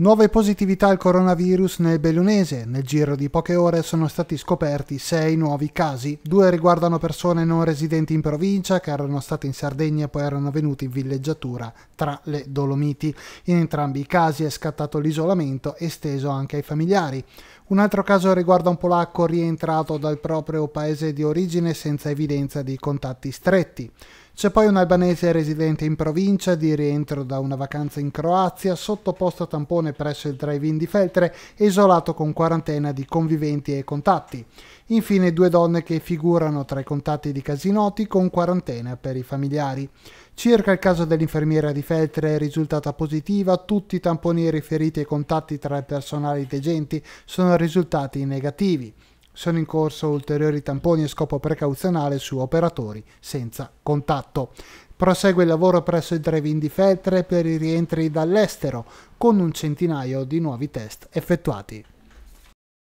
Nuove positività al coronavirus nel Bellunese. Nel giro di poche ore sono stati scoperti sei nuovi casi. Due riguardano persone non residenti in provincia che erano state in Sardegna e poi erano venute in villeggiatura tra le Dolomiti. In entrambi i casi è scattato l'isolamento esteso anche ai familiari. Un altro caso riguarda un polacco rientrato dal proprio paese di origine senza evidenza di contatti stretti. C'è poi un albanese residente in provincia di rientro da una vacanza in Croazia, sottoposto a tampone presso il drive-in di Feltre, isolato con quarantena di conviventi e contatti. Infine due donne che figurano tra i contatti di Casinotti con quarantena per i familiari. Circa il caso dell'infermiera di Feltre è risultata positiva, tutti i tamponi riferiti ai contatti tra il personale degenti sono risultati negativi sono in corso ulteriori tamponi a scopo precauzionale su operatori senza contatto. Prosegue il lavoro presso il Drevin di Feltre per i rientri dall'estero, con un centinaio di nuovi test effettuati.